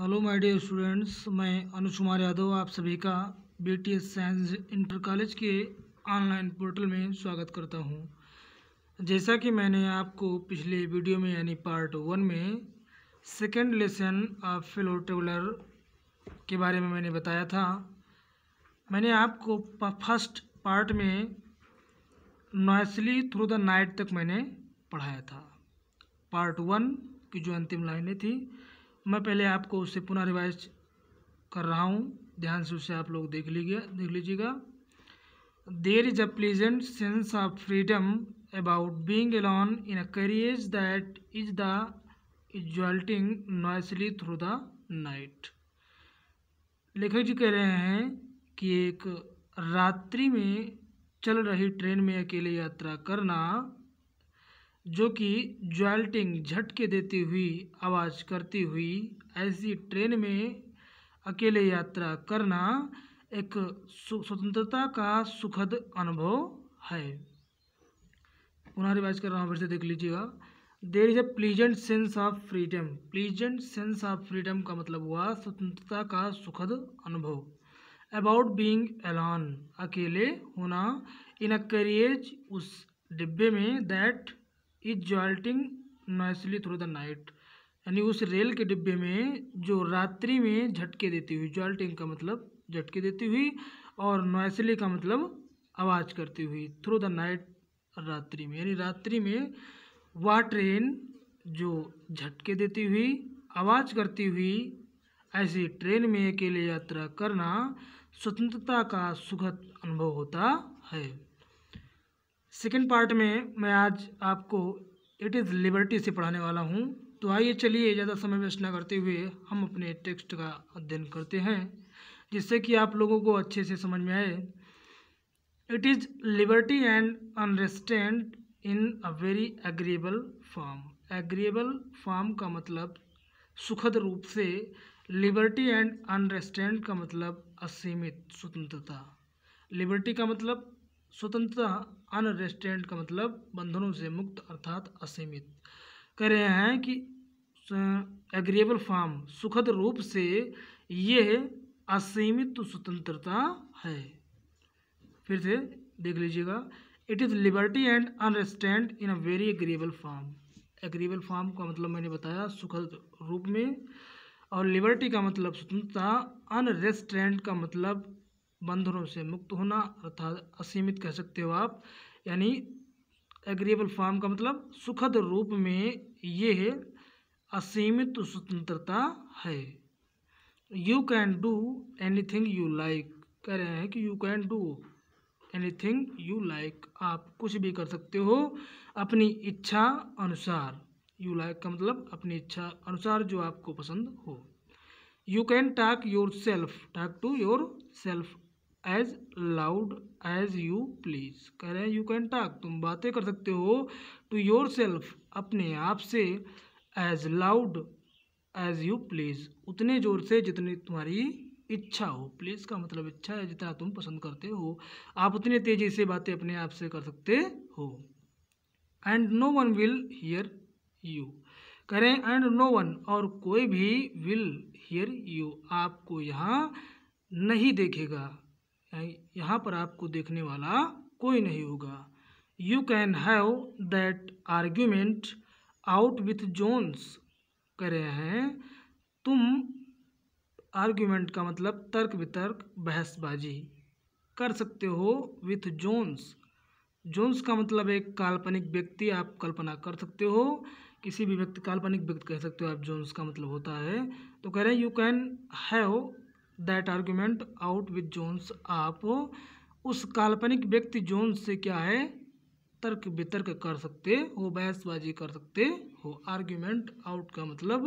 hello my dear students मैं अनुज कुमार यादव आप सभी का B T S science inter college के ऑनलाइन पोर्टल में स्वागत करता हूं जैसा कि मैंने आपको पिछले वीडियो में यानी पार्ट वन में second lesson of fellow traveller के बारे में मैंने बताया था मैंने आपको फर्स्ट पार्ट में नॉइसली थ्रू द नाइट तक मैंने पढ़ाया था पार्ट वन की जो अंतिम लाइनें थी मैं पहले आपको उससे पुनः रिवाइज कर रहा हूँ ध्यान से उसे आप लोग देख लीजिए देख लीजिएगा there is a pleasant sense of freedom about being alone in a carriage that is the jolting noisily through the night लेखक जी कह रहे हैं कि एक रात्रि में चल रही ट्रेन में अकेले यात्रा करना जो कि जॉल्टिंग झटके देती हुई आवाज़ करती हुई ऐसी ट्रेन में अकेले यात्रा करना एक स्वतंत्रता का सुखद अनुभव है पुनः रिवाइज कर रहा हूँ फिर से देख लीजिएगा there is a pleasant sense of freedom pleasant sense of freedom का मतलब हुआ स्वतंत्रता का सुखद अनुभव अबाउट बींग एलॉन अकेले होना इन अ करियज उस डिब्बे में that is jolting noisily through the night यानी उस रेल के डिब्बे में जो रात्रि में झटके देती हुई जॉल्टिंग का मतलब झटके देती हुई और नॉइसली का मतलब आवाज़ करती हुई थ्रू द नाइट रात्रि में यानी रात्रि में वह ट्रेन जो झटके देती हुई आवाज़ करती हुई ऐसी ट्रेन में अकेले यात्रा करना स्वतंत्रता का सुखद अनुभव होता है सेकेंड पार्ट में मैं आज आपको इट इज़ लिबर्टी से पढ़ाने वाला हूँ तो आइए चलिए ज़्यादा समय वेस्ट ना करते हुए हम अपने टेक्स्ट का अध्ययन करते हैं जिससे कि आप लोगों को अच्छे से समझ में आए it is liberty and unrestrained in a very agreeable form agreeable form का मतलब सुखद रूप से लिबर्टी एंड अनरेस्टेंड का मतलब असीमित स्वतंत्रता लिबर्टी का मतलब स्वतंत्रता अनरेस्टेंट का मतलब बंधनों से मुक्त अर्थात असीमित कह रहे हैं कि एग्रीएबल फार्म सुखद रूप से यह असीमित स्वतंत्रता है फिर से देख लीजिएगा it is liberty and unrestrained in a very agreeable form agreeable form का मतलब मैंने बताया सुखद रूप में और लिबर्टी का मतलब स्वतंत्रता अनरेस्टेंट का मतलब बंधनों से मुक्त होना अर्थात असीमित कह सकते हो आप यानी एग्रीएबल फार्म का मतलब सुखद रूप में ये है असीमित स्वतंत्रता है you can do anything you like कह रहे हैं कि you can do anything you like आप कुछ भी कर सकते हो अपनी इच्छा अनुसार यू लाइक का मतलब अपनी इच्छा अनुसार जो आपको पसंद हो you can talk yourself talk to yourself as loud as you please कह रहे हैं यू कैन टाक तुम बातें कर सकते हो टू योर सेल्फ अपने आप से as loud as you please उतने ज़ोर से जितनी तुम्हारी इच्छा हो प्लीज़ का मतलब इच्छा है जितना तुम पसंद करते हो आप उतने तेज़ी से बातें अपने आप से कर सकते हो and no one will hear you करें एंड नो वन और कोई भी विल हियर यू आपको यहाँ नहीं देखेगा यहाँ पर आपको देखने वाला कोई नहीं होगा you can have that argument out with Jones कह रहे हैं तुम आर्ग्यूमेंट का मतलब तर्क वितर्क बहसबाजी कर सकते हो विथ जोन्स जोन्स का मतलब एक काल्पनिक व्यक्ति आप कल्पना कर सकते हो किसी भी व्यक्ति काल्पनिक व्यक्ति कह सकते हो आप जोन्स का मतलब होता है तो कह रहे हैं you can have that argument out with Jones आप उस काल्पनिक व्यक्ति जोन्स से क्या है तर्क वितर्क कर सकते हो बहसबाजी कर सकते हो आर्ग्यूमेंट आउट का मतलब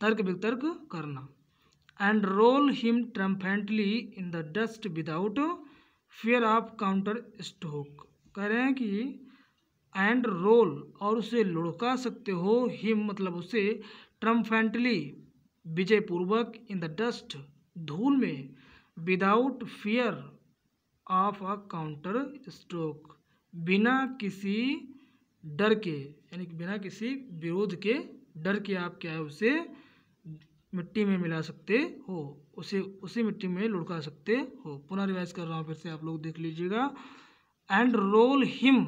तर्क वितर्क करना and roll him triumphantly in the dust without fear of counter stroke कह रहे हैं कि एंड रोल और उसे लुढ़का सकते हो हिम मतलब उसे ट्रम्फेंटली विजयपूर्वक इन द डस्ट धूल में without fear of a counter stroke बिना किसी डर के यानी कि बिना किसी विरोध के डर के आप क्या है उसे मिट्टी में मिला सकते हो उसे उसी मिट्टी में लुढ़का सकते हो पुनः रिवाइज कर रहा हूँ फिर से आप लोग देख लीजिएगा and roll him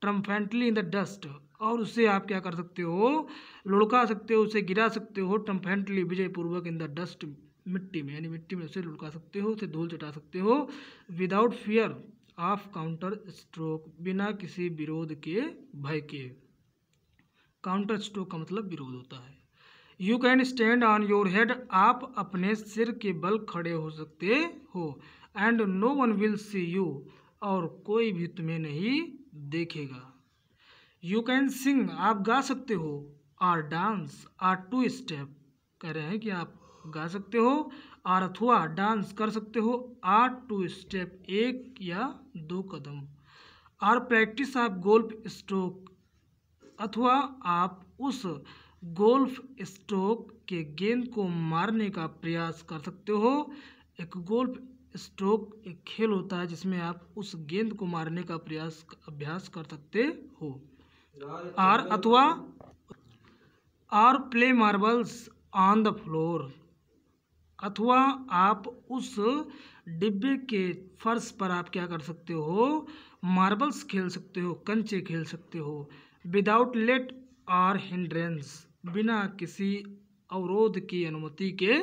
triumphantly in the dust और उसे आप क्या कर सकते हो लुढ़का सकते हो उसे गिरा सकते हो ट्रम्फेंटली विजयपूर्वक इन द डस्ट मिट्टी में यानी मिट्टी में उसे लुढ़का सकते हो उसे धूल चटा सकते हो without fear of counter stroke बिना किसी विरोध के भय के काउंटर स्ट्रोक का मतलब विरोध होता है you can stand on your head आप अपने सिर के बल खड़े हो सकते हो and no one will see you और कोई भी तुम्हें नहीं देखेगा यू कैन सिंग आप गा सकते हो or dance or two step कह रहे हैं कि आप गा सकते हो और अथवा डांस कर सकते हो आर टू स्टेप एक या दो कदम आर प्रैक्टिस आप गोल्फ स्ट्रोक अथवा आप उस गोल्फ स्ट्रोक के गेंद को मारने का प्रयास कर सकते हो एक गोल्फ स्ट्रोक एक खेल होता है जिसमें आप उस गेंद को मारने का प्रयास अभ्यास कर सकते हो आर अथवा or play marbles on the floor अथवा आप उस डिब्बे के फर्श पर आप क्या कर सकते हो मार्बल्स खेल सकते हो कंचे खेल सकते हो विदाउट लेट और हिंड्रेंस बिना किसी अवरोध की अनुमति के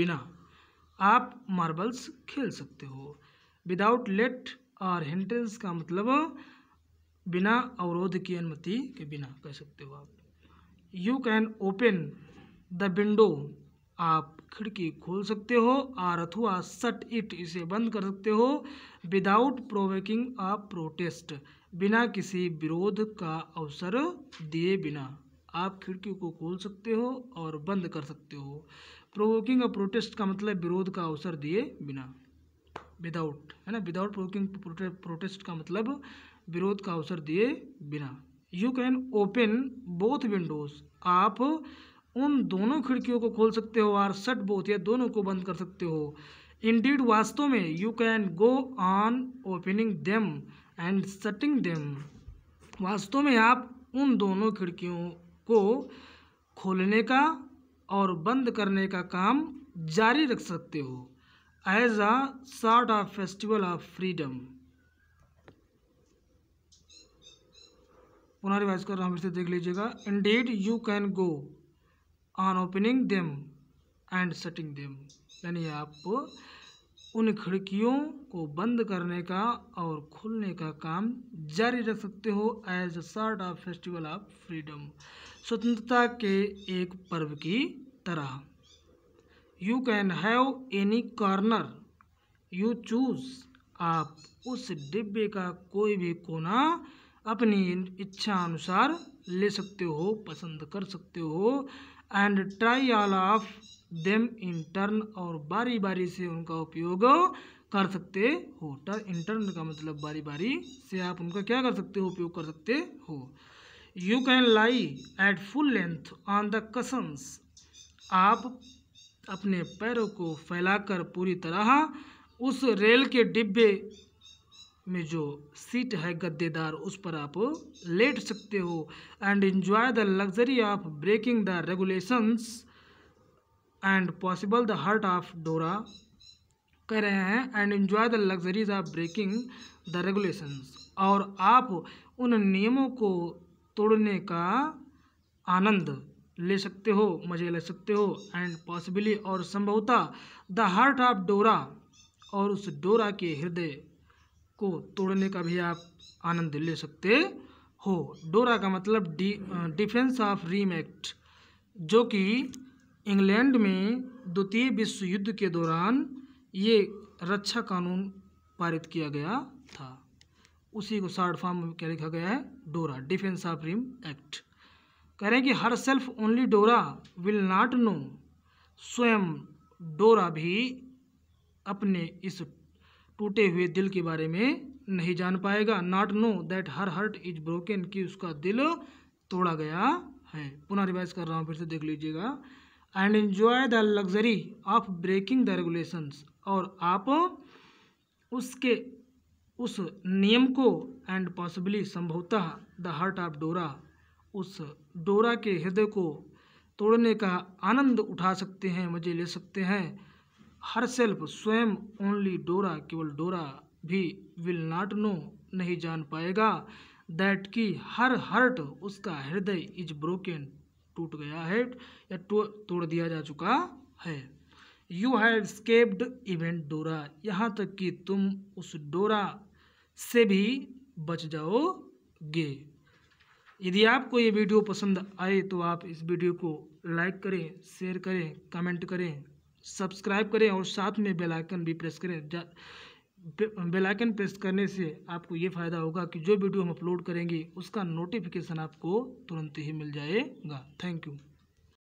बिना आप मार्बल्स खेल सकते हो विदाउट लेट और हिंड्रेंस का मतलब बिना अवरोध की अनुमति के बिना कह सकते हो आप you can open the window आप खिड़की खोल सकते हो आर अथवा सट इट इसे बंद कर सकते हो विदाउट प्रोवेकिंग अ प्रोटेस्ट बिना किसी विरोध का अवसर दिए बिना आप खिड़की को खोल सकते हो और बंद कर सकते हो प्रोवोकिंग अ प्रोटेस्ट का मतलब विरोध का अवसर दिए बिना विदाउट है ना विदाउट प्रोवोकिंग प्रोटेस्ट का मतलब विरोध का अवसर दिए बिना you can open both windows आप उन दोनों खिड़कियों को खोल सकते हो और सट बोथ या दोनों को बंद कर सकते हो इंडीड वास्तव में you can go on opening them and shutting them वास्तव में आप उन दोनों खिड़कियों को खोलने का और बंद करने का काम जारी रख सकते हो as a sort of festival of freedom पुनः रिवाइज कर रहा हूँ फिर से देख लीजिएगा indeed you can go on opening them and shutting them यानी आप उन खिड़कियों को बंद करने का और खोलने का काम जारी रख सकते हो as a sort of festival of freedom स्वतंत्रता के एक पर्व की तरह you can have any corner you choose आप उस डिब्बे का कोई भी कोना अपनी इच्छा अनुसार ले सकते हो पसंद कर सकते हो and try all of them in turn और बारी बारी से उनका उपयोग कर सकते हो टर्न इन टर्न का मतलब बारी बारी से आप उनका क्या कर सकते हो उपयोग कर सकते हो you can lie at full length on the cushions आप अपने पैरों को फैलाकर पूरी तरह उस रेल के डिब्बे में जो सीट है गद्देदार उस पर आप लेट सकते हो and enjoy the luxury of breaking the regulations and possible the heart of DORA कह रहे हैं and enjoy the luxuries of breaking the regulations और आप उन नियमों को तोड़ने का आनंद ले सकते हो मज़े ले सकते हो एंड पॉसिबली और संभवतः द हार्ट ऑफ डोरा और उस डोरा के हृदय को तोड़ने का भी आप आनंद ले सकते हो डोरा का मतलब D defence of realm act जो कि इंग्लैंड में द्वितीय विश्व युद्ध के दौरान ये रक्षा कानून पारित किया गया था उसी को शार्ट फॉर्म में क्या लिखा गया है डोरा डिफेंस ऑफ रीम एक्ट कह रहे हैं कि herself only DORA will not know स्वयं डोरा भी अपने इस टूटे हुए दिल के बारे में नहीं जान पाएगा not know that her heart is broken कि उसका दिल तोड़ा गया है पुनः रिवाइज कर रहा हूँ फिर से देख लीजिएगा and enjoy the luxury of breaking the regulations और आप उसके उस नियम को एंड पॉसिबली संभवतः द हार्ट ऑफ डोरा उस डोरा के हृदय को तोड़ने का आनंद उठा सकते हैं मज़े ले सकते हैं हर सेल्फ स्वयं ओनली डोरा केवल डोरा भी विल नॉट नो नहीं जान पाएगा दैट कि हर हर्ट उसका हृदय इज ब्रोकन टूट गया है या तो, तोड़ दिया जा चुका है यू हैव स्केप्ड इवेंट डोरा यहाँ तक कि तुम उस डोरा से भी बच जाओगे यदि आपको ये वीडियो पसंद आए तो आप इस वीडियो को लाइक करें शेयर करें कमेंट करें सब्सक्राइब करें और साथ में बेल आइकन भी प्रेस करें बेल आइकन प्रेस करने से आपको ये फ़ायदा होगा कि जो वीडियो हम अपलोड करेंगे उसका नोटिफिकेशन आपको तुरंत ही मिल जाएगा थैंक यू